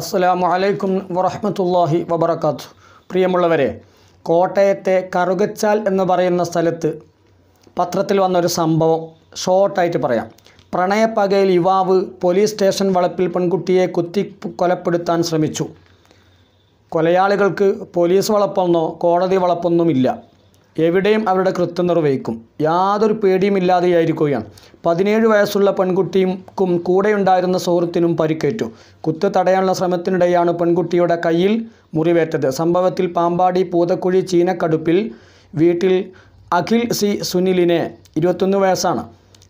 അസ്സലാമു അലൈക്കും വറഹമത്തല്ലാഹി വബർക്കാത്തു പ്രിയമുള്ളവരെ കോട്ടയത്തെ കറുകച്ചാൽ എന്ന് പറയുന്ന സ്ഥലത്ത് പത്രത്തിൽ വന്നൊരു സംഭവം ഷോർട്ടായിട്ട് പറയാം പ്രണയപ്പകയിൽ യുവാവ് പോലീസ് സ്റ്റേഷൻ വളപ്പിൽ പെൺകുട്ടിയെ കുത്തി കൊലപ്പെടുത്താൻ ശ്രമിച്ചു കൊലയാളികൾക്ക് പോലീസ് വളപ്പൊന്നോ കോടതി വളപ്പൊന്നുമില്ല എവിടെയും അവരുടെ കൃത്യം നിർവഹിക്കും യാതൊരു പേടിയുമില്ലാതെയായിരിക്കുകയാണ് പതിനേഴ് വയസ്സുള്ള പെൺകുട്ടിക്കും കൂടെയുണ്ടായിരുന്ന സുഹൃത്തിനും പരിക്കേറ്റു കുത്ത് തടയാനുള്ള ശ്രമത്തിനിടെയാണ് പെൺകുട്ടിയുടെ കയ്യിൽ മുറിവേറ്റത് സംഭവത്തിൽ പാമ്പാടി പൂതക്കുഴി ചീനക്കടുപ്പിൽ വീട്ടിൽ അഖിൽ സി സുനിലിനെ ഇരുപത്തൊന്ന് വയസ്സാണ്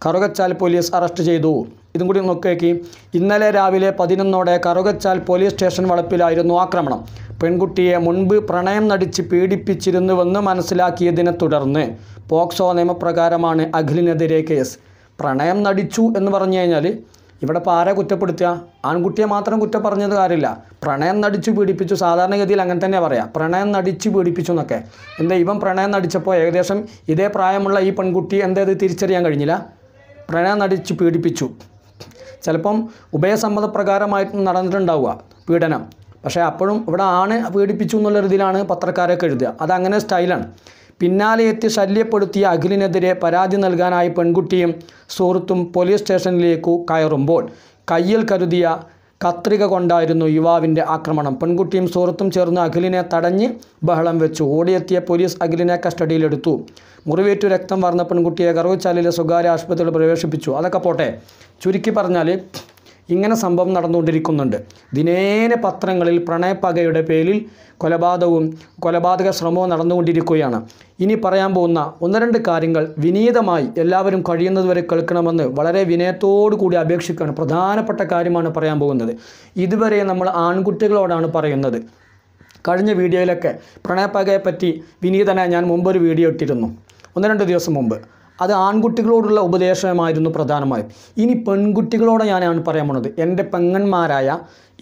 കറുകച്ചാൽ പോലീസ് അറസ്റ്റ് ചെയ്തു ഇതും കൂടി നോക്കേക്ക് ഇന്നലെ രാവിലെ പതിനൊന്നോടെ കറുകച്ചാൽ പോലീസ് സ്റ്റേഷൻ വളപ്പിലായിരുന്നു ആക്രമണം പെൺകുട്ടിയെ മുൻപ് പ്രണയം നടിച്ച് പീഡിപ്പിച്ചിരുന്നുവെന്ന് മനസ്സിലാക്കിയതിനെ തുടർന്ന് പോക്സോ നിയമപ്രകാരമാണ് അഖിലിനെതിരെ കേസ് പ്രണയം നടിച്ചു എന്ന് പറഞ്ഞു കഴിഞ്ഞാൽ ഇവിടെ ഇപ്പോൾ ആരെ കുറ്റപ്പെടുത്തുക ആൺകുട്ടിയെ മാത്രം കുറ്റം പറഞ്ഞത് കാര്യമില്ല പ്രണയം നടിച്ചു പീഡിപ്പിച്ചു സാധാരണഗതിയിൽ അങ്ങനെ തന്നെ പറയാം പ്രണയം നടിച്ചു പീഡിപ്പിച്ചു എന്നൊക്കെ എന്താ ഇവൻ പ്രണയം നടിച്ചപ്പോൾ ഏകദേശം ഇതേ പ്രായമുള്ള ഈ പെൺകുട്ടി എന്തേത് തിരിച്ചറിയാൻ കഴിഞ്ഞില്ല പ്രണയം നടിച്ചു പീഡിപ്പിച്ചു ചിലപ്പം ഉഭയസമ്മതപ്രകാരമായിട്ട് നടന്നിട്ടുണ്ടാവുക പീഡനം പക്ഷേ അപ്പോഴും ഇവിടെ ആണ് പീഡിപ്പിച്ചു എന്നുള്ള രീതിയിലാണ് പത്രക്കാരൊക്കെ എഴുതുക അതങ്ങനെ സ്റ്റൈലാണ് പിന്നാലെ എത്തി ശല്യപ്പെടുത്തിയ അഖിലിനെതിരെ പരാതി നൽകാനായി പെൺകുട്ടിയും സുഹൃത്തും പോലീസ് സ്റ്റേഷനിലേക്കു കയറുമ്പോൾ കയ്യിൽ കരുതിയ കത്രിക കൊണ്ടായിരുന്നു യുവാവിൻ്റെ ആക്രമണം പെൺകുട്ടിയും സുഹൃത്തും ചേർന്ന് അഖിലിനെ തടഞ്ഞ് ബഹളം വെച്ചു ഓടിയെത്തിയ പോലീസ് അഖിലിനെ കസ്റ്റഡിയിലെടുത്തു മുറിവേറ്റു രക്തം വാർന്ന പെൺകുട്ടിയെ കറവുച്ചാലിലെ സ്വകാര്യ ആശുപത്രിയിൽ പ്രവേശിപ്പിച്ചു അതൊക്കെ പോട്ടെ ചുരുക്കി പറഞ്ഞാൽ ഇങ്ങനെ സംഭവം നടന്നുകൊണ്ടിരിക്കുന്നുണ്ട് ദിനേന പത്രങ്ങളിൽ പ്രണയപ്പകയുടെ പേരിൽ കൊലപാതകവും കൊലപാതക ശ്രമവും നടന്നുകൊണ്ടിരിക്കുകയാണ് ഇനി പറയാൻ പോകുന്ന ഒന്ന് രണ്ട് കാര്യങ്ങൾ വിനീതമായി എല്ലാവരും കഴിയുന്നതുവരെ കേൾക്കണമെന്ന് വളരെ വിനയത്തോടു കൂടി അപേക്ഷിക്കുകയാണ് പ്രധാനപ്പെട്ട കാര്യമാണ് പറയാൻ പോകുന്നത് ഇതുവരെ നമ്മൾ ആൺകുട്ടികളോടാണ് പറയുന്നത് കഴിഞ്ഞ വീഡിയോയിലൊക്കെ പ്രണയപ്പകയെപ്പറ്റി വിനീതനായി ഞാൻ മുമ്പൊരു വീഡിയോ ഇട്ടിരുന്നു ഒന്ന് രണ്ട് ദിവസം മുമ്പ് അത് ആൺകുട്ടികളോടുള്ള ഉപദേശമായിരുന്നു പ്രധാനമായും ഇനി പെൺകുട്ടികളോട് ഞാനാണ് പറയാൻ പോണത് എൻ്റെ പെങ്ങന്മാരായ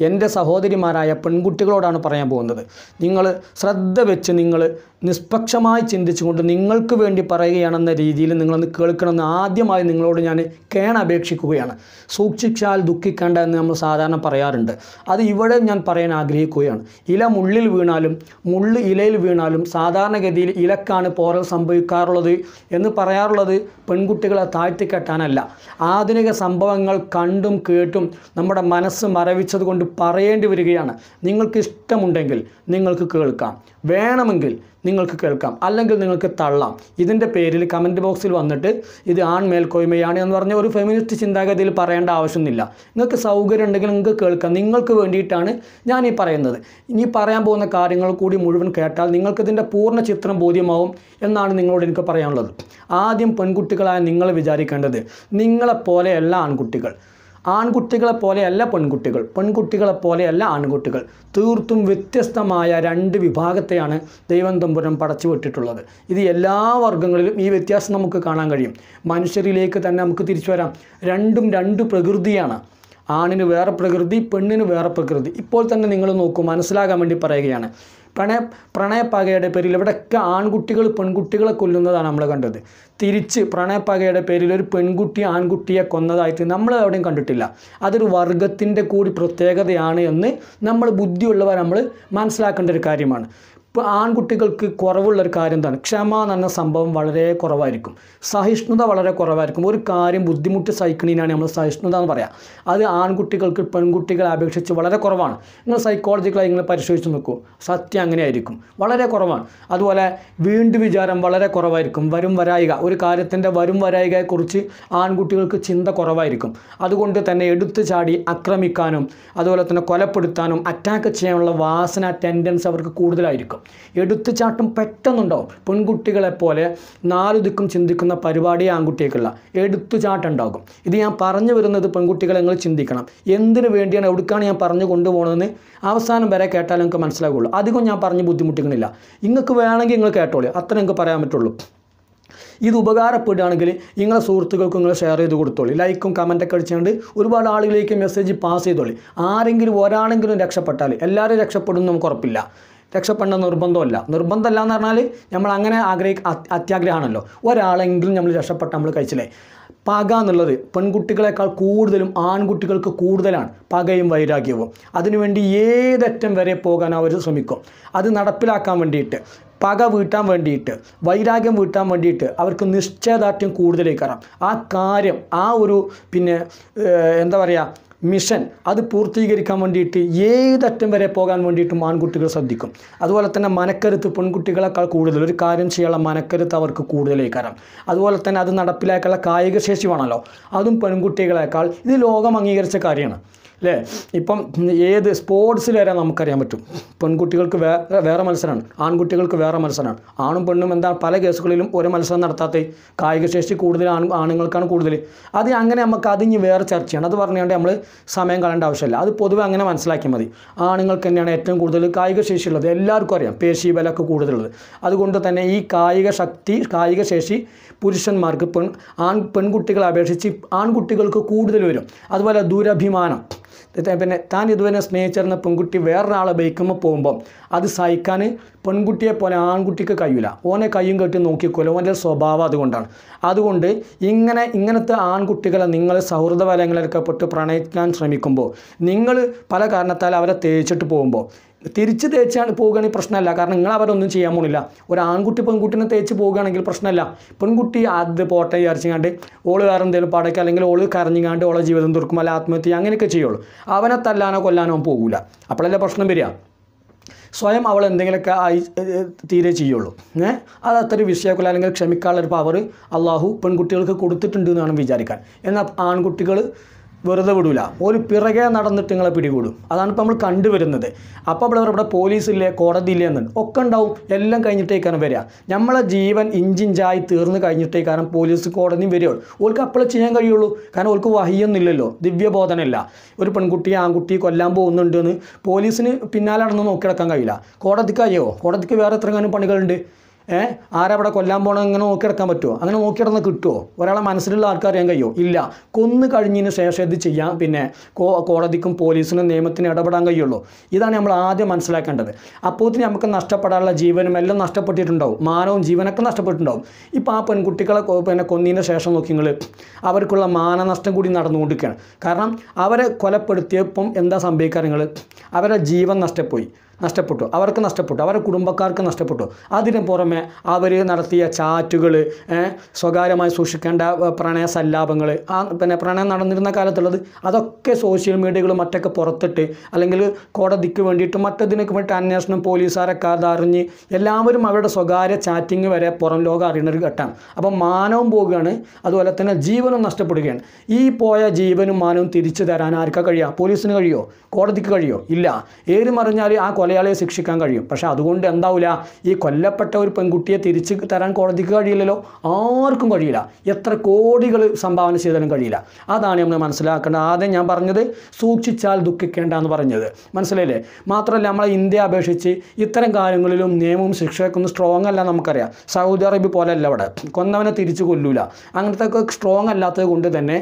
എൻ്റെ സഹോദരിമാരായ പെൺകുട്ടികളോടാണ് പറയാൻ പോകുന്നത് നിങ്ങൾ ശ്രദ്ധ വെച്ച് നിങ്ങൾ നിഷ്പക്ഷമായി ചിന്തിച്ചുകൊണ്ട് നിങ്ങൾക്ക് വേണ്ടി പറയുകയാണെന്ന രീതിയിൽ നിങ്ങളൊന്ന് കേൾക്കണമെന്ന് ആദ്യമായി നിങ്ങളോട് ഞാൻ കേണപേക്ഷിക്കുകയാണ് സൂക്ഷിച്ചാൽ ദുഃഖിക്കേണ്ട എന്ന് നമ്മൾ സാധാരണ പറയാറുണ്ട് അത് ഇവിടെ ഞാൻ പറയാൻ ആഗ്രഹിക്കുകയാണ് ഇല മുള്ളിൽ വീണാലും മുള്ള് ഇലയിൽ വീണാലും സാധാരണഗതിയിൽ ഇലക്കാണ് പോറൽ സംഭവിക്കാറുള്ളത് എന്ന് പറയാറുള്ളത് പെൺകുട്ടികളെ താഴ്ത്തിക്കെട്ടാനല്ല ആധുനിക സംഭവങ്ങൾ കണ്ടും കേട്ടും നമ്മുടെ മനസ്സ് മരവിച്ചത് കൊണ്ട് നിങ്ങളോട് പറയേണ്ടി വരികയാണ് നിങ്ങൾക്ക് ഇഷ്ടമുണ്ടെങ്കിൽ നിങ്ങൾക്ക് കേൾക്കാം വേണമെങ്കിൽ നിങ്ങൾക്ക് കേൾക്കാം അല്ലെങ്കിൽ നിങ്ങൾക്ക് തള്ളാം ഇതിൻ്റെ പേരിൽ കമൻറ്റ് ബോക്സിൽ വന്നിട്ട് ഇത് ആൺ മേൽക്കോയ്മയാണ് എന്ന് പറഞ്ഞ ഒരു ഫെമിനിസ്റ്റ് ചിന്താഗതിയിൽ പറയേണ്ട ആവശ്യമൊന്നുമില്ല നിങ്ങൾക്ക് സൗകര്യം ഉണ്ടെങ്കിൽ നിങ്ങൾക്ക് കേൾക്കാം നിങ്ങൾക്ക് വേണ്ടിയിട്ടാണ് ഞാൻ ഈ പറയുന്നത് ഇനി പറയാൻ പോകുന്ന കാര്യങ്ങൾ കൂടി മുഴുവൻ കേട്ടാൽ നിങ്ങൾക്കിതിൻ്റെ പൂർണ്ണ ചിത്രം ബോധ്യമാവും എന്നാണ് നിങ്ങളോട് എനിക്ക് പറയാനുള്ളത് ആദ്യം പെൺകുട്ടികളായ നിങ്ങൾ വിചാരിക്കേണ്ടത് നിങ്ങളെപ്പോലെയല്ല ആൺകുട്ടികൾ ആൺകുട്ടികളെ പോലെയല്ല പെൺകുട്ടികൾ പെൺകുട്ടികളെ പോലെയല്ല ആൺകുട്ടികൾ തീർത്തും വ്യത്യസ്തമായ രണ്ട് വിഭാഗത്തെയാണ് ദൈവം തമ്പുരം പടച്ചു വിട്ടിട്ടുള്ളത് ഇത് എല്ലാ വർഗ്ഗങ്ങളിലും ഈ വ്യത്യാസം നമുക്ക് കാണാൻ കഴിയും മനുഷ്യരിലേക്ക് തന്നെ നമുക്ക് തിരിച്ചു വരാം രണ്ടും രണ്ട് പ്രകൃതിയാണ് ആണിന് വേറെ പ്രകൃതി പെണ്ണിന് വേറെ പ്രകൃതി ഇപ്പോൾ തന്നെ നിങ്ങൾ നോക്കൂ മനസ്സിലാകാൻ വേണ്ടി പറയുകയാണ് പ്രണയ പ്രണയപ്പകയുടെ പേരിൽ ഇവിടെയൊക്കെ ആൺകുട്ടികൾ പെൺകുട്ടികളെ കൊല്ലുന്നതാണ് നമ്മൾ കണ്ടത് തിരിച്ച് പ്രണയപ്പകയുടെ പേരിൽ ഒരു പെൺകുട്ടി ആൺകുട്ടിയെ കൊന്നതായിട്ട് നമ്മൾ എവിടെയും കണ്ടിട്ടില്ല അതൊരു വർഗത്തിൻ്റെ കൂടി പ്രത്യേകതയാണ് എന്ന് നമ്മൾ ബുദ്ധിയുള്ളവർ നമ്മൾ മനസ്സിലാക്കേണ്ട ഒരു കാര്യമാണ് ഇപ്പോൾ ആൺകുട്ടികൾക്ക് കുറവുള്ള ഒരു കാര്യം എന്താണ് ക്ഷമ എന്ന സംഭവം വളരെ കുറവായിരിക്കും സഹിഷ്ണുത വളരെ കുറവായിരിക്കും ഒരു കാര്യം ബുദ്ധിമുട്ട് സഹിക്കണീനാണ് നമ്മൾ സഹിഷ്ണുത എന്ന് പറയുക അത് ആൺകുട്ടികൾക്ക് പെൺകുട്ടികളെ അപേക്ഷിച്ച് വളരെ കുറവാണ് നിങ്ങൾ സൈക്കോളജിക്കലായി നിങ്ങൾ പരിശോധിച്ച് നോക്കൂ സത്യം അങ്ങനെ ആയിരിക്കും വളരെ കുറവാണ് അതുപോലെ വീണ്ടും വിചാരം വളരെ കുറവായിരിക്കും വരും വരായിക ഒരു കാര്യത്തിൻ്റെ വരും വരായികയെക്കുറിച്ച് ആൺകുട്ടികൾക്ക് ചിന്ത കുറവായിരിക്കും അതുകൊണ്ട് തന്നെ എടുത്തു ചാടി ആക്രമിക്കാനും അതുപോലെ തന്നെ കൊലപ്പെടുത്താനും അറ്റാക്ക് ചെയ്യാനുള്ള വാസന ടെൻഡൻസ് അവർക്ക് കൂടുതലായിരിക്കും എടുത്തുചാട്ടം പെട്ടെന്നുണ്ടാവും പെൺകുട്ടികളെ പോലെ നാലു ദിക്കും ചിന്തിക്കുന്ന പരിപാടി ആൺകുട്ടികൾക്കുള്ള എടുത്തുചാട്ടം ഉണ്ടാകും ഇത് ഞാൻ പറഞ്ഞു വരുന്നത് പെൺകുട്ടികളെ നിങ്ങൾ ചിന്തിക്കണം എന്തിനു വേണ്ടിയാണ് എവിടേക്കാണ് ഞാൻ പറഞ്ഞു കൊണ്ടുപോകണമെന്ന് അവസാനം വരെ കേട്ടാൽ നിങ്ങൾക്ക് മനസ്സിലാകുള്ളൂ അധികം ഞാൻ പറഞ്ഞ് ബുദ്ധിമുട്ടിക്കണില്ല നിങ്ങൾക്ക് വേണമെങ്കിൽ നിങ്ങൾ കേട്ടോളൂ അത്ര നിങ്ങൾക്ക് പറയാൻ പറ്റുള്ളൂ ഇത് ഉപകാരപ്പെടുകയാണെങ്കിൽ നിങ്ങളെ സുഹൃത്തുക്കൾക്കും നിങ്ങൾ ഷെയർ ചെയ്ത് കൊടുത്തോളി ലൈക്കും കമൻറ്റൊക്കെ അടിച്ചുകൊണ്ട് ഒരുപാട് ആളുകളിലേക്ക് മെസ്സേജ് പാസ് ചെയ്തോളി ആരെങ്കിലും ഒരാളെങ്കിലും രക്ഷപ്പെട്ടാൽ എല്ലാവരും രക്ഷപ്പെടും നമുക്ക് ഉറപ്പില്ല രക്ഷപ്പെടേണ്ട നിർബന്ധമല്ല നിർബന്ധമല്ല എന്ന് പറഞ്ഞാൽ നമ്മൾ അങ്ങനെ ആഗ്രഹി അത്യാഗ്രഹമാണല്ലോ ഒരാളെങ്കിലും നമ്മൾ രക്ഷപ്പെട്ട് നമ്മൾ കഴിച്ചില്ലേ പക എന്നുള്ളത് പെൺകുട്ടികളെക്കാൾ കൂടുതലും ആൺകുട്ടികൾക്ക് കൂടുതലാണ് പകയും വൈരാഗ്യവും അതിനുവേണ്ടി ഏതറ്റം വരെ പോകാൻ അവർ ശ്രമിക്കും അത് നടപ്പിലാക്കാൻ വേണ്ടിയിട്ട് പക വീട്ടാൻ വേണ്ടിയിട്ട് വൈരാഗ്യം വീട്ടാൻ വേണ്ടിയിട്ട് അവർക്ക് നിശ്ചയദാർഢ്യം കൂടുതലേക്കാറാം ആ കാര്യം ആ ഒരു പിന്നെ എന്താ പറയുക മിഷൻ അത് പൂർത്തീകരിക്കാൻ വേണ്ടിയിട്ട് ഏതറ്റം വരെ പോകാൻ വേണ്ടിയിട്ടും ആൺകുട്ടികൾ ശ്രദ്ധിക്കും അതുപോലെ തന്നെ മനക്കരുത്ത് പെൺകുട്ടികളെക്കാൾ കൂടുതൽ ഒരു കാര്യം ചെയ്യാനുള്ള മനക്കരുത്ത് അവർക്ക് കൂടുതലേക്കാരം അതുപോലെ തന്നെ അത് നടപ്പിലാക്കാനുള്ള കായികശേഷി വേണമല്ലോ അതും പെൺകുട്ടികളെക്കാൾ ഇത് ലോകം അംഗീകരിച്ച കാര്യമാണ് അല്ലേ ഇപ്പം ഏത് സ്പോർട്സിൽ വരെ നമുക്കറിയാൻ പറ്റും പെൺകുട്ടികൾക്ക് വേറെ വേറെ മത്സരമാണ് ആൺകുട്ടികൾക്ക് വേറെ മത്സരമാണ് ആണും പെണ്ണും എന്താ പല കേസുകളിലും ഒരു മത്സരം നടത്താത്ത കായികശേഷി കൂടുതൽ ആണുങ്ങൾക്കാണ് കൂടുതൽ അത് അങ്ങനെ നമുക്ക് അതിഞ്ഞ് വേറെ ചർച്ച ചെയ്യണം അത് പറഞ്ഞുകൊണ്ട് നമ്മൾ സമയം കളയേണ്ട ആവശ്യമില്ല അത് പൊതുവെ അങ്ങനെ മനസ്സിലാക്കിയാൽ മതി ആണുങ്ങൾക്ക് തന്നെയാണ് ഏറ്റവും കൂടുതൽ കായികശേഷി ഉള്ളത് എല്ലാവർക്കും അറിയാം പേശി ബലമൊക്കെ കൂടുതലുള്ളത് അതുകൊണ്ട് തന്നെ ഈ കായിക ശക്തി കായികശേഷി പുരുഷന്മാർക്ക് പെൺ ആൺ പെൺകുട്ടികളെ അപേക്ഷിച്ച് ആൺകുട്ടികൾക്ക് കൂടുതൽ വരും അതുപോലെ ദുരഭിമാനം പിന്നെ താൻ ഇതുവരെ സ്നേഹിച്ചിരുന്ന പെൺകുട്ടി വേറൊരാളെ ബൈക്കുമ്പോൾ പോകുമ്പോൾ അത് സഹിക്കാൻ പെൺകുട്ടിയെ പോലെ ആൺകുട്ടിക്ക് കഴിയില്ല ഓനെ കയ്യും കെട്ടി നോക്കിക്കൊല്ലോ ഓൻ്റെ സ്വഭാവം അതുകൊണ്ടാണ് അതുകൊണ്ട് ഇങ്ങനെ ഇങ്ങനത്തെ ആൺകുട്ടികളെ നിങ്ങൾ സൗഹൃദ വലങ്ങളിലൊക്കെ പെട്ട് പ്രണയിക്കാൻ ശ്രമിക്കുമ്പോൾ നിങ്ങൾ പല കാരണത്താൽ അവരെ തേച്ചിട്ട് പോകുമ്പോൾ തിരിച്ച് തേച്ചാണ് പോകുകയാണെങ്കിൽ പ്രശ്നമല്ല കാരണം നിങ്ങൾ അവരൊന്നും ചെയ്യാൻ പോകുന്നില്ല ഒരു ആൺകുട്ടി പെൺകുട്ടിനെ തേച്ച് പോവുകയാണെങ്കിൽ പ്രശ്നമല്ല പെൺകുട്ടി അത് പോട്ടെ വിചാരിച്ചാണ്ട് ഓള് വേറെ എന്തെങ്കിലും പടയ്ക്കുക അല്ലെങ്കിൽ ഓള് കരഞ്ഞിങ്ങാണ്ട് ഓളെ ജീവിതം തീർക്കും അല്ല ആത്മഹത്യ അങ്ങനെയൊക്കെ ചെയ്യുള്ളൂ അവനെ തല്ലാനോ കൊല്ലാനോ പോകില്ല അപ്പോഴല്ലേ പ്രശ്നം വരിക സ്വയം അവൾ എന്തെങ്കിലുമൊക്കെ ആയി തീരെ ചെയ്യുള്ളൂ ഏ അത് അത്ര വിഷയക്കുല അല്ലെങ്കിൽ ക്ഷമിക്കാനുള്ളൊരു പവർ അള്ളാഹു പെൺകുട്ടികൾക്ക് കൊടുത്തിട്ടുണ്ട് എന്നാണ് വിചാരിക്കാൻ എന്നാൽ ആൺകുട്ടികൾ വെറുതെ വിടൂല ഒരു പിറകെ നടന്നിട്ട് നിങ്ങളെ പിടികൂടും അതാണ് ഇപ്പോൾ നമ്മൾ കണ്ടുവരുന്നത് അപ്പോൾ ഇവിടെ ഇവിടെ പോലീസില്ലേ കോടതിയില്ലേ എന്ന് ഒക്കെ ഉണ്ടാവും എല്ലാം കഴിഞ്ഞിട്ടേക്കാരം വരിക നമ്മളെ ജീവൻ ഇഞ്ചിഞ്ചായി തീർന്നു കഴിഞ്ഞിട്ടേക്കാരം പോലീസ് കോടതിയും വരികയുള്ളൂ ഓൾക്ക് അപ്പോൾ ചെയ്യാൻ കഴിയുള്ളൂ കാരണം ഓൾക്ക് വഹിയൊന്നുമില്ലല്ലോ ദിവ്യബോധനമില്ല ഒരു പെൺകുട്ടി ആൺകുട്ടി കൊല്ലാൻ പോകുന്നുണ്ടെന്ന് പോലീസിന് പിന്നാലെ നടന്ന് നോക്കി കിടക്കാൻ കഴിയില്ല കോടതിക്ക് അയ്യോ കോടതിക്ക് വേറെ എത്ര പണികളുണ്ട് ഏഹ് ആരവിടെ കൊല്ലാൻ പോകണം നോക്കി നോക്കിയെടുക്കാൻ പറ്റുമോ അങ്ങനെ കിടന്ന് കിട്ടുമോ ഒരാളെ മനസ്സിലുള്ള ആൾക്കറിയാൻ കഴിയുമോ ഇല്ല കൊന്നു കഴിഞ്ഞതിന് ശേഷം ഇത് ചെയ്യാം പിന്നെ കോടതിക്കും പോലീസിനും നിയമത്തിനും ഇടപെടാൻ കഴിയുള്ളൂ ഇതാണ് നമ്മൾ ആദ്യം മനസ്സിലാക്കേണ്ടത് അപ്പോത്തിന് നമുക്ക് നഷ്ടപ്പെടാനുള്ള ജീവനും എല്ലാം നഷ്ടപ്പെട്ടിട്ടുണ്ടാവും മാനവും ജീവനൊക്കെ നഷ്ടപ്പെട്ടിട്ടുണ്ടാവും ഇപ്പോൾ ആ പെൺകുട്ടികളെ പിന്നെ കൊന്നതിന് ശേഷം നോക്കി നിങ്ങൾ അവർക്കുള്ള മാനനഷ്ടം കൂടി നടന്നുകൊണ്ടിരിക്കുകയാണ് കാരണം അവരെ കൊലപ്പെടുത്തിയപ്പം എന്താ സംഭവിക്കുക നിങ്ങൾ അവരുടെ ജീവൻ നഷ്ടപ്പോയി നഷ്ടപ്പെട്ടു അവർക്ക് നഷ്ടപ്പെട്ടു അവരുടെ കുടുംബക്കാർക്ക് നഷ്ടപ്പെട്ടു അതിന് പുറമെ പുറമെ അവർ നടത്തിയ ചാറ്റുകൾ സ്വകാര്യമായി സൂക്ഷിക്കേണ്ട പ്രണയ സല്ലാപങ്ങൾ ആ പിന്നെ പ്രണയം നടന്നിരുന്ന കാലത്തുള്ളത് അതൊക്കെ സോഷ്യൽ മീഡിയകളും മറ്റൊക്കെ പുറത്തിട്ട് അല്ലെങ്കിൽ കോടതിക്ക് വേണ്ടിയിട്ട് മറ്റതിനൊക്കെ വേണ്ടി അന്വേഷണം പോലീസുകാരൊക്കെ അതറിഞ്ഞ് എല്ലാവരും അവരുടെ സ്വകാര്യ ചാറ്റിങ് വരെ പുറം ലോകം അറിയുന്ന ഒരു ഘട്ടമാണ് അപ്പം മാനവും പോവുകയാണ് അതുപോലെ തന്നെ ജീവനും നഷ്ടപ്പെടുകയാണ് ഈ പോയ ജീവനും മാനവും തിരിച്ചു തരാൻ ആർക്കാ കഴിയുക പോലീസിന് കഴിയുമോ കോടതിക്ക് കഴിയുമോ ഇല്ല ഏത് മറിഞ്ഞാൽ ആ കൊലയാളിയെ ശിക്ഷിക്കാൻ കഴിയും പക്ഷേ അതുകൊണ്ട് എന്താവില്ല ഈ കൊല്ലപ്പെട്ട ഒരു പെൺകുട്ടിയെ തിരിച്ച് തരാൻ കോടതിക്ക് കഴിയില്ലല്ലോ ആർക്കും കഴിയില്ല എത്ര കോടികൾ സംഭാവന ചെയ്താലും കഴിയില്ല അതാണ് നമ്മൾ മനസ്സിലാക്കേണ്ടത് ആദ്യം ഞാൻ പറഞ്ഞത് സൂക്ഷിച്ചാൽ ദുഃഖിക്കേണ്ട എന്ന് പറഞ്ഞത് മനസ്സിലായില്ലേ മാത്രമല്ല നമ്മളെ ഇന്ത്യ അപേക്ഷിച്ച് ഇത്തരം കാര്യങ്ങളിലും നിയമവും ശിക്ഷയൊക്കെ ഒന്നും സ്ട്രോങ് അല്ല നമുക്കറിയാം സൗദി അറേബ്യ പോലെയല്ല അവിടെ കൊന്നവനെ തിരിച്ചു കൊല്ലൂല അങ്ങനത്തെ സ്ട്രോങ് അല്ലാത്തത് കൊണ്ട് തന്നെ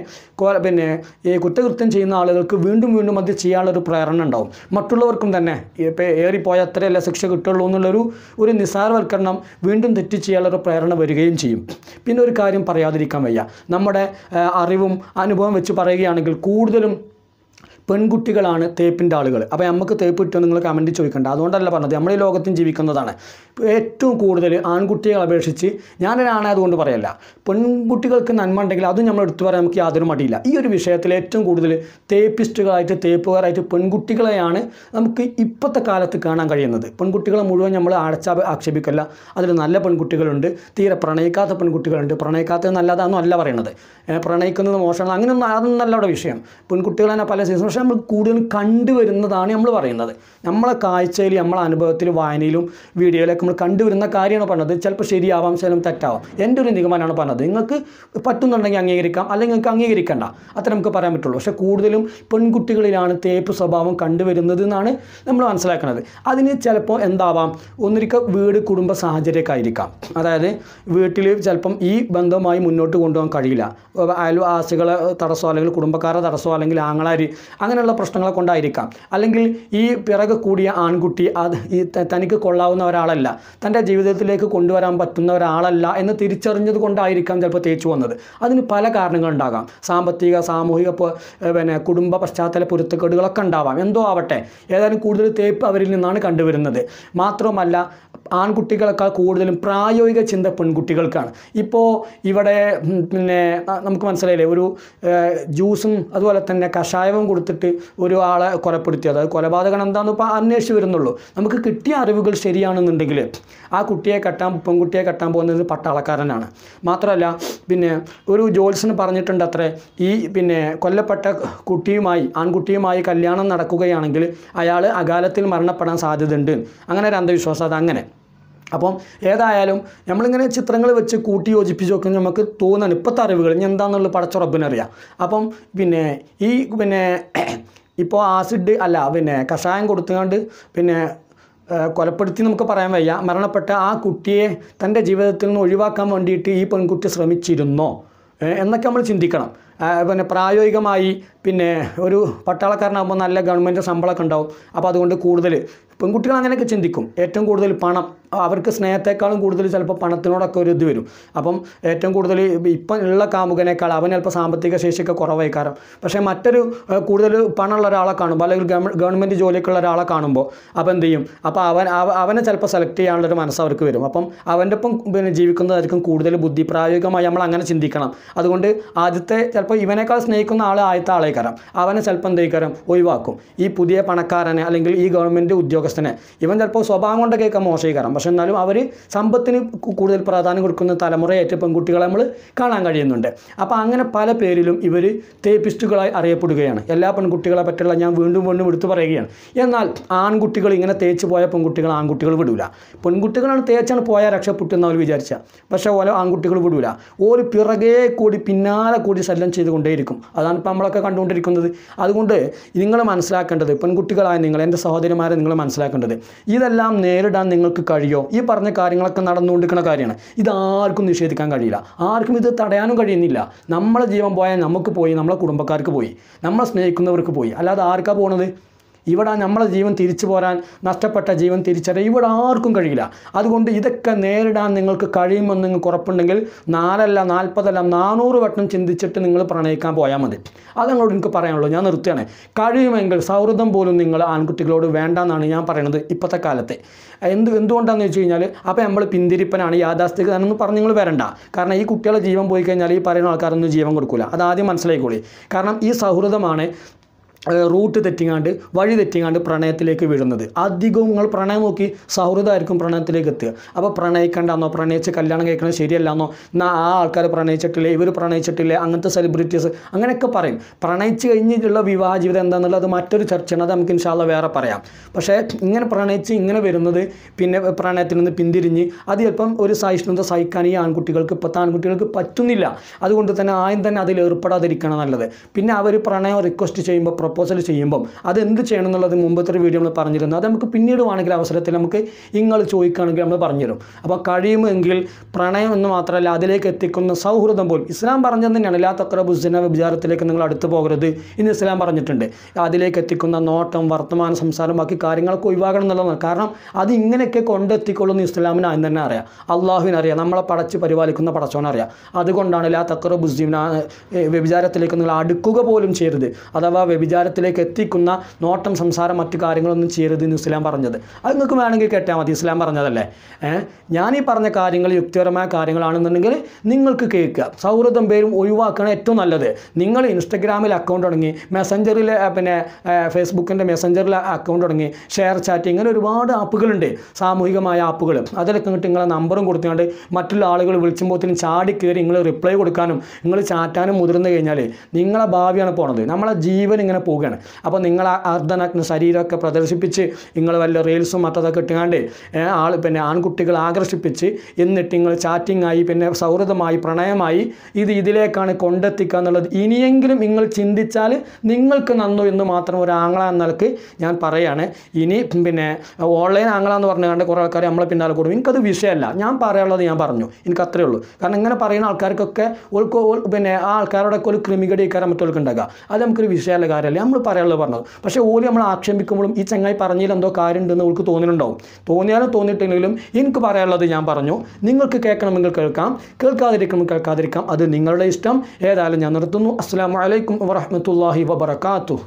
പിന്നെ ഈ കുറ്റകൃത്യം ചെയ്യുന്ന ആളുകൾക്ക് വീണ്ടും വീണ്ടും അത് ചെയ്യാനുള്ളൊരു പ്രേരണ ഉണ്ടാവും മറ്റുള്ളവർക്കും തന്നെ ഇപ്പോൾ ഏറിപ്പോയ അത്രയല്ല ശിക്ഷ കിട്ടുള്ളൂ എന്നുള്ളൊരു ഒരു നിസ്സാരവൽക്കരണം വീണ്ടും തെറ്റ് ചെയ്യാനുള്ള പ്രേരണ വരികയും ചെയ്യും പിന്നെ ഒരു കാര്യം പറയാതിരിക്കാൻ വയ്യ നമ്മുടെ അറിവും അനുഭവം വെച്ച് പറയുകയാണെങ്കിൽ കൂടുതലും പെൺകുട്ടികളാണ് തേപ്പിൻ്റെ ആളുകൾ അപ്പോൾ നമുക്ക് തേപ്പ് കിട്ടുമെന്ന് നിങ്ങൾ കമൻറ്റ് ചോദിക്കേണ്ട അതുകൊണ്ടല്ല പറഞ്ഞത് നമ്മൾ ഈ ലോകത്തും ജീവിക്കുന്നതാണ് ഏറ്റവും കൂടുതൽ ആൺകുട്ടികളെ അപേക്ഷിച്ച് ഞാനൊരാണായത് അതുകൊണ്ട് പറയല്ല പെൺകുട്ടികൾക്ക് നന്മ ഉണ്ടെങ്കിൽ അതും നമ്മൾ എടുത്തു പറയാൻ നമുക്ക് യാതൊരു മടിയില്ല ഈ ഒരു വിഷയത്തിൽ ഏറ്റവും കൂടുതൽ തേപ്പിസ്റ്റുകളായിട്ട് തേപ്പുകാരായിട്ട് പെൺകുട്ടികളെയാണ് നമുക്ക് ഇപ്പോഴത്തെ കാലത്ത് കാണാൻ കഴിയുന്നത് പെൺകുട്ടികളെ മുഴുവൻ നമ്മൾ അടച്ചാ ആക്ഷേപിക്കല്ല അതിൽ നല്ല പെൺകുട്ടികളുണ്ട് തീരെ പ്രണയിക്കാത്ത പെൺകുട്ടികളുണ്ട് പ്രണയിക്കാത്തത് നല്ലതാണെന്നും അല്ല പറയുന്നത് പ്രണയിക്കുന്നത് മോശമാണ് അങ്ങനെയൊന്നും അതൊന്നും അവിടെ വിഷയം പെൺകുട്ടികളെ പല സീസൺ പക്ഷേ നമ്മൾ കൂടുതലും കണ്ടുവരുന്നതാണ് നമ്മൾ പറയുന്നത് നമ്മളെ കാഴ്ചയിൽ നമ്മളെ അനുഭവത്തിൽ വായനയിലും വീഡിയോയിലൊക്കെ നമ്മൾ കണ്ടുവരുന്ന കാര്യമാണ് പറഞ്ഞത് ചിലപ്പോൾ ശരിയാവാം ചിലപ്പോൾ തെറ്റാവാം എൻ്റെ ഒരു നിഗമനമാണ് പറഞ്ഞത് നിങ്ങൾക്ക് പറ്റുന്നുണ്ടെങ്കിൽ അംഗീകരിക്കാം അല്ലെങ്കിൽ നിങ്ങൾക്ക് അംഗീകരിക്കണ്ട അത്ര നമുക്ക് പറയാൻ പറ്റുള്ളൂ പക്ഷേ കൂടുതലും പെൺകുട്ടികളിലാണ് തേപ്പ് സ്വഭാവം കണ്ടുവരുന്നത് എന്നാണ് നമ്മൾ മനസ്സിലാക്കുന്നത് അതിന് ചിലപ്പോൾ എന്താവാം ഒന്നിരിക്കൽ വീട് കുടുംബ സാഹചര്യമൊക്കെ ആയിരിക്കാം അതായത് വീട്ടിൽ ചിലപ്പം ഈ ബന്ധവുമായി മുന്നോട്ട് കൊണ്ടുപോകാൻ കഴിയില്ല അയൽവാസികളെ തടസ്സം അല്ലെങ്കിൽ കുടുംബക്കാരെ തടസ്സമോ അല്ലെങ്കിൽ ആങ്ങളാര് അങ്ങനെയുള്ള പ്രശ്നങ്ങളെ കൊണ്ടായിരിക്കാം അല്ലെങ്കിൽ ഈ പിറകെ കൂടിയ ആൺകുട്ടി അത് ഈ തനിക്ക് കൊള്ളാവുന്ന ഒരാളല്ല തൻ്റെ ജീവിതത്തിലേക്ക് കൊണ്ടുവരാൻ പറ്റുന്ന ഒരാളല്ല എന്ന് തിരിച്ചറിഞ്ഞത് കൊണ്ടായിരിക്കാം ചിലപ്പോൾ തേച്ചു വന്നത് അതിന് പല കാരണങ്ങളുണ്ടാകാം സാമ്പത്തിക സാമൂഹിക പിന്നെ കുടുംബ പശ്ചാത്തല പൊരുത്തക്കേടുകളൊക്കെ ഉണ്ടാവാം എന്തോ ആവട്ടെ ഏതായാലും കൂടുതൽ തേപ്പ് അവരിൽ നിന്നാണ് കണ്ടുവരുന്നത് മാത്രമല്ല ആൺകുട്ടികളെക്കാൾ കൂടുതലും പ്രായോഗിക ചിന്ത പെൺകുട്ടികൾക്കാണ് ഇപ്പോൾ ഇവിടെ പിന്നെ നമുക്ക് മനസ്സിലായില്ലേ ഒരു ജ്യൂസും അതുപോലെ തന്നെ കഷായവും കൊടുത്തിട്ട് ഒരു ആളെ കൊലപ്പെടുത്തിയത് അത് കൊലപാതകം എന്താണെന്ന് ഇപ്പോൾ അന്വേഷിച്ച് വരുന്നുള്ളൂ നമുക്ക് കിട്ടിയ അറിവുകൾ ശരിയാണെന്നുണ്ടെങ്കിൽ ആ കുട്ടിയെ കെട്ടാൻ പെൺകുട്ടിയെ കെട്ടാൻ പോകുന്നത് പട്ടാളക്കാരനാണ് മാത്രമല്ല പിന്നെ ഒരു ജോത്സ്യന് പറഞ്ഞിട്ടുണ്ട് അത്രേ ഈ പിന്നെ കൊല്ലപ്പെട്ട കുട്ടിയുമായി ആൺകുട്ടിയുമായി കല്യാണം നടക്കുകയാണെങ്കിൽ അയാൾ അകാലത്തിൽ മരണപ്പെടാൻ സാധ്യതയുണ്ട് അങ്ങനെ ഒരു അന്ധവിശ്വാസം അത് അങ്ങനെ അപ്പം ഏതായാലും നമ്മളിങ്ങനെ ചിത്രങ്ങൾ വെച്ച് കൂട്ടി യോജിപ്പിച്ച് നോക്കുമ്പോൾ നമുക്ക് തോന്നുന്നു ഇപ്പോഴത്തെ അറിവുകൾ ഇനി എന്താണെന്നുള്ളത് പടച്ചുറപ്പിനറിയാം അപ്പം പിന്നെ ഈ പിന്നെ ഇപ്പോൾ ആസിഡ് അല്ല പിന്നെ കഷായം കൊടുത്തുകൊണ്ട് പിന്നെ കൊലപ്പെടുത്തി നമുക്ക് പറയാൻ വയ്യ മരണപ്പെട്ട ആ കുട്ടിയെ തൻ്റെ ജീവിതത്തിൽ നിന്ന് ഒഴിവാക്കാൻ വേണ്ടിയിട്ട് ഈ പെൺകുട്ടി ശ്രമിച്ചിരുന്നോ എന്നൊക്കെ നമ്മൾ ചിന്തിക്കണം പിന്നെ പ്രായോഗികമായി പിന്നെ ഒരു പട്ടാളക്കാരനാകുമ്പോൾ നല്ല ഗവൺമെൻറ് ശമ്പളമൊക്കെ ഉണ്ടാവും അപ്പോൾ അതുകൊണ്ട് കൂടുതൽ പെൺകുട്ടികൾ അങ്ങനെയൊക്കെ ചിന്തിക്കും ഏറ്റവും കൂടുതൽ പണം അവർക്ക് സ്നേഹത്തെക്കാളും കൂടുതൽ ചിലപ്പോൾ പണത്തിനോടൊക്കെ ഒരു ഇത് വരും അപ്പം ഏറ്റവും കൂടുതൽ ഇപ്പം ഉള്ള കാമുകനേക്കാൾ അവൻ ചിലപ്പോൾ സാമ്പത്തിക ശേഷിയൊക്കെ കുറവായി കാരണം പക്ഷേ മറ്റൊരു കൂടുതൽ പണമുള്ള ഒരാളെ കാണുമ്പോൾ അല്ലെങ്കിൽ ഗവൺമെൻറ് ജോലിക്കുള്ള ഒരാളെ കാണുമ്പോൾ അപ്പോൾ എന്ത് ചെയ്യും അപ്പോൾ അവൻ അവനെ ചിലപ്പോൾ സെലക്ട് ചെയ്യാനുള്ളൊരു മനസ്സ് അവർക്ക് വരും അപ്പം അവൻ്റെ ഒപ്പം പിന്നെ ജീവിക്കുന്നതായിരിക്കും കൂടുതൽ ബുദ്ധിപ്രായോഗികമായി നമ്മൾ അങ്ങനെ ചിന്തിക്കണം അതുകൊണ്ട് ആദ്യത്തെ ചിലപ്പോൾ ഇവനേക്കാൾ സ്നേഹിക്കുന്ന ആൾ ആദ്യത്തെ ആളെ കരാം അവനെ ചിലപ്പോൾ എന്ത് കരാം ഒഴിവാക്കും ഈ പുതിയ പണക്കാരനെ അല്ലെങ്കിൽ ഈ ഗവൺമെൻറ് ഉദ്യോഗസ്ഥനെ ഇവൻ ചിലപ്പോൾ സ്വഭാവം കൊണ്ടൊക്കെ മോശമായി കരാം പക്ഷേ എന്നാലും അവർ സമ്പത്തിന് കൂടുതൽ പ്രാധാന്യം കൊടുക്കുന്ന തലമുറയേറ്റ പെൺകുട്ടികളെ നമ്മൾ കാണാൻ കഴിയുന്നുണ്ട് അപ്പോൾ അങ്ങനെ പല പേരിലും ഇവർ തേപ്പിസ്റ്റുകളായി അറിയപ്പെടുകയാണ് എല്ലാ പെൺകുട്ടികളെ പറ്റുള്ള ഞാൻ വീണ്ടും വീണ്ടും എടുത്തു പറയുകയാണ് എന്നാൽ ആൺകുട്ടികൾ ഇങ്ങനെ തേച്ച് പോയ പെൺകുട്ടികൾ ആൺകുട്ടികൾ വിടൂല പെൺകുട്ടികളാണ് തേച്ചാണ് പോയാൽ രക്ഷപ്പെട്ടെന്നവർ വിചാരിച്ച പക്ഷേ ഓരോ ആൺകുട്ടികൾ വിടൂല ഒരു പിറകെ കൂടി പിന്നാലെ കൂടി ശല്യം ചെയ്തുകൊണ്ടേയിരിക്കും അതാണ് ഇപ്പോൾ നമ്മളൊക്കെ കണ്ടു കണ്ടുകൊണ്ടിരിക്കുന്നത് അതുകൊണ്ട് നിങ്ങൾ മനസ്സിലാക്കേണ്ടത് പെൺകുട്ടികളായ നിങ്ങൾ എൻ്റെ സഹോദരിമാരെ നിങ്ങൾ മനസ്സിലാക്കേണ്ടത് ഇതെല്ലാം നേരിടാൻ നിങ്ങൾക്ക് കഴിയോ ഈ പറഞ്ഞ കാര്യങ്ങളൊക്കെ നടന്നുകൊണ്ടിരിക്കുന്ന കാര്യമാണ് ഇതാർക്കും നിഷേധിക്കാൻ കഴിയില്ല ആർക്കും ഇത് തടയാനും കഴിയുന്നില്ല നമ്മളെ ജീവൻ പോയാൽ നമുക്ക് പോയി നമ്മളെ കുടുംബക്കാർക്ക് പോയി നമ്മളെ സ്നേഹിക്കുന്നവർക്ക് പോയി അല്ലാതെ ആർക്കാണ് പോണത് ഇവിടെ നമ്മളെ ജീവൻ തിരിച്ചു പോരാൻ നഷ്ടപ്പെട്ട ജീവൻ തിരിച്ചറിയാൻ ഇവിടെ ആർക്കും കഴിയില്ല അതുകൊണ്ട് ഇതൊക്കെ നേരിടാൻ നിങ്ങൾക്ക് കഴിയുമെന്ന് നിങ്ങൾക്ക് ഉറപ്പുണ്ടെങ്കിൽ നാലല്ല നാൽപ്പതല്ല നാനൂറ് വട്ടം ചിന്തിച്ചിട്ട് നിങ്ങൾ പ്രണയിക്കാൻ പോയാൽ മതി അത് നിങ്ങളോട് എനിക്ക് പറയാനുള്ളൂ ഞാൻ നിർത്തുകയാണ് കഴിയുമെങ്കിൽ സൗഹൃദം പോലും നിങ്ങൾ ആൺകുട്ടികളോട് വേണ്ടെന്നാണ് ഞാൻ പറയുന്നത് ഇപ്പോഴത്തെ കാലത്തെ എന്ത് എന്തുകൊണ്ടാണെന്ന് വെച്ച് കഴിഞ്ഞാൽ അപ്പോൾ നമ്മൾ പിന്തിരിപ്പനാണ് യാഥാസ്ഥികതാണെന്ന് പറഞ്ഞ് നിങ്ങൾ വരണ്ട കാരണം ഈ കുട്ടികളുടെ ജീവൻ പോയി കഴിഞ്ഞാൽ ഈ പറയുന്ന ആൾക്കാരൊന്നും ജീവൻ കൊടുക്കില്ല അത് ആദ്യം മനസ്സിലാക്കിക്കോളി കാരണം ഈ സൗഹൃദമാണ് റൂട്ട് തെറ്റിങ്ങാണ്ട് വഴി തെറ്റിങ്ങാണ്ട് പ്രണയത്തിലേക്ക് വീഴുന്നത് അധികവും നിങ്ങൾ പ്രണയം നോക്കി സൗഹൃദമായിരിക്കും പ്രണയത്തിലേക്ക് എത്തുക അപ്പോൾ പ്രണയിക്കണ്ടെന്നോ പ്രണയിച്ച് കല്യാണം കഴിക്കണം ശരിയല്ലെന്നോ എന്നാൽ ആ ആൾക്കാർ പ്രണയിച്ചിട്ടില്ലേ ഇവർ പ്രണയിച്ചിട്ടില്ലേ അങ്ങനത്തെ സെലിബ്രിറ്റീസ് അങ്ങനെയൊക്കെ പറയും പ്രണയിച്ച് കഴിഞ്ഞിട്ടുള്ള വിവാഹ ജീവിതം എന്താണെന്നുള്ളത് മറ്റൊരു ചർച്ചയാണ് അത് നമുക്ക് ഇൻഷാല്ല വേറെ പറയാം പക്ഷേ ഇങ്ങനെ പ്രണയിച്ച് ഇങ്ങനെ വരുന്നത് പിന്നെ പ്രണയത്തിൽ നിന്ന് പിന്തിരിഞ്ഞ് അത് ചിലപ്പം ഒരു സഹിഷ്ണുത സഹിക്കാൻ ഈ ആൺകുട്ടികൾക്ക് ഇപ്പോഴത്തെ ആൺകുട്ടികൾക്ക് പറ്റുന്നില്ല അതുകൊണ്ട് തന്നെ ആയും തന്നെ അതിൽ ഏർപ്പെടാതിരിക്കണം നല്ലത് പിന്നെ അവർ പ്രണയം റിക്വസ്റ്റ് ചെയ്യുമ്പോൾ പ്രൊപ്പോസൽ ചെയ്യുമ്പം അത് എന്ത് ചെയ്യണം എന്നുള്ളത് മുമ്പത്തെ വീഡിയോ നമ്മൾ പറഞ്ഞിരുന്നു അത് നമുക്ക് പിന്നീട് വേണമെങ്കിൽ അവസരത്തിൽ നമുക്ക് നിങ്ങൾ ചോദിക്കുകയാണെങ്കിൽ നമ്മൾ പറഞ്ഞുതരും അപ്പോൾ കഴിയുമെങ്കിൽ പ്രണയം എന്ന് മാത്രമല്ല അതിലേക്ക് എത്തിക്കുന്ന സൗഹൃദം പോലും ഇസ്ലാം പറഞ്ഞത് തന്നെയാണ് എല്ലാ തക്രബുസിന വിചാരത്തിലേക്ക് നിങ്ങൾ അടുത്ത് പോകരുത് എന്ന് ഇസ്ലാം പറഞ്ഞിട്ടുണ്ട് അതിലേക്ക് എത്തിക്കുന്ന നോട്ടം വർത്തമാന സംസാരം ബാക്കി കാര്യങ്ങളൊക്കെ ഒഴിവാകണം എന്നുള്ളതാണ് കാരണം അത് ഇങ്ങനെയൊക്കെ കൊണ്ടെത്തിക്കൊള്ളുന്ന ഇസ്ലാമിന് ആദ്യം തന്നെ അറിയാം അള്ളാഹുവിനറിയാം നമ്മളെ പടച്ച് പരിപാലിക്കുന്ന പടച്ചോനറിയാം അതുകൊണ്ടാണ് എല്ലാ തക്രബുസിന വ്യഭിചാരത്തിലേക്ക് നിങ്ങൾ അടുക്കുക പോലും ചെയ്യരുത് അഥവാ വ്യഭിചാര സംസ്കാരത്തിലേക്ക് എത്തിക്കുന്ന നോട്ടം സംസാരം മറ്റു കാര്യങ്ങളൊന്നും ചെയ്യരുത് എന്ന് ഇസ്ലാം പറഞ്ഞത് അത് നിങ്ങൾക്ക് വേണമെങ്കിൽ കേട്ടാൽ മതി ഇസ്ലാം പറഞ്ഞതല്ലേ ഞാൻ ഈ പറഞ്ഞ കാര്യങ്ങൾ യുക്തിപരമായ കാര്യങ്ങളാണെന്നുണ്ടെങ്കിൽ നിങ്ങൾക്ക് കേൾക്കുക സൗഹൃദം പേരും ഒഴിവാക്കണം ഏറ്റവും നല്ലത് നിങ്ങൾ ഇൻസ്റ്റഗ്രാമിൽ അക്കൗണ്ട് തുടങ്ങി മെസ്സഞ്ചറിൽ പിന്നെ ഫേസ്ബുക്കിൻ്റെ മെസ്സഞ്ചറിൽ അക്കൗണ്ട് തുടങ്ങി ഷെയർ ചാറ്റ് ഇങ്ങനെ ഒരുപാട് ആപ്പുകളുണ്ട് സാമൂഹികമായ ആപ്പുകൾ അതിലൊക്കെ ഇങ്ങോട്ട് നിങ്ങളെ നമ്പറും കൊടുത്തുകൊണ്ട് മറ്റുള്ള ആളുകൾ വിളിച്ചുമ്പോഴത്തേനും ചാടി കയറി നിങ്ങൾ റിപ്ലൈ കൊടുക്കാനും നിങ്ങൾ ചാറ്റാനും മുതിർന്നു കഴിഞ്ഞാൽ നിങ്ങളെ ഭാവിയാണ് പോണത് നമ്മളെ ജീവൻ ഇങ്ങനെ ഇങ്ങനെ പോവുകയാണ് അപ്പോൾ നിങ്ങൾ അർദ്ധനഗ്ന ശരീരമൊക്കെ പ്രദർശിപ്പിച്ച് നിങ്ങൾ വല്ല റീൽസും മറ്റതൊക്കെ ഇട്ടുകാണ്ട് ആൾ പിന്നെ ആൺകുട്ടികൾ ആകർഷിപ്പിച്ച് എന്നിട്ട് നിങ്ങൾ ആയി പിന്നെ സൗഹൃദമായി പ്രണയമായി ഇത് ഇതിലേക്കാണ് കൊണ്ടെത്തിക്കുക എന്നുള്ളത് ഇനിയെങ്കിലും നിങ്ങൾ ചിന്തിച്ചാൽ നിങ്ങൾക്ക് നന്നു എന്ന് മാത്രം ഒരു ആംഗ്ല നിലക്ക് ഞാൻ പറയുകയാണ് ഇനി പിന്നെ ഓൺലൈൻ ആംഗ്ല എന്ന് പറഞ്ഞുകൊണ്ട് കുറേ ആൾക്കാർ നമ്മളെ പിന്നാലെ കൂടും എനിക്കത് വിഷയമല്ല ഞാൻ പറയാനുള്ളത് ഞാൻ പറഞ്ഞു എനിക്ക് അത്രയേ ഉള്ളൂ കാരണം ഇങ്ങനെ പറയുന്ന ആൾക്കാർക്കൊക്കെ പിന്നെ ആ ആൾക്കാരോടൊക്കെ ഒരു ക്രിമികടി കയറാൻ പറ്റുമോ ഉണ്ടാക്കുക അത് നമുക്കൊരു വിഷയമല്ല കാര്യമല്ല കാര്യമല്ല നമ്മൾ പറയാനുള്ളത് പറഞ്ഞത് പക്ഷേ ഓലി നമ്മൾ ആക്ഷേപിക്കുമ്പോഴും ഈ ചങ്ങായി പറഞ്ഞതിൽ എന്തോ കാര്യമുണ്ടെന്ന് അവൾക്ക് തോന്നിയിട്ടുണ്ടാവും തോന്നിയാലും തോന്നിയിട്ടില്ലെങ്കിലും എനിക്ക് പറയാനുള്ളത് ഞാൻ പറഞ്ഞു നിങ്ങൾക്ക് കേൾക്കണമെങ്കിൽ കേൾക്കാം കേൾക്കാതിരിക്കണമെങ്കിൽ കേൾക്കാതിരിക്കാം അത് നിങ്ങളുടെ ഇഷ്ടം ഏതായാലും ഞാൻ നിർത്തുന്നു അസ്സാം വലൈക്കും വറഹമത്തല്ലാഹി വബർക്കാത്തു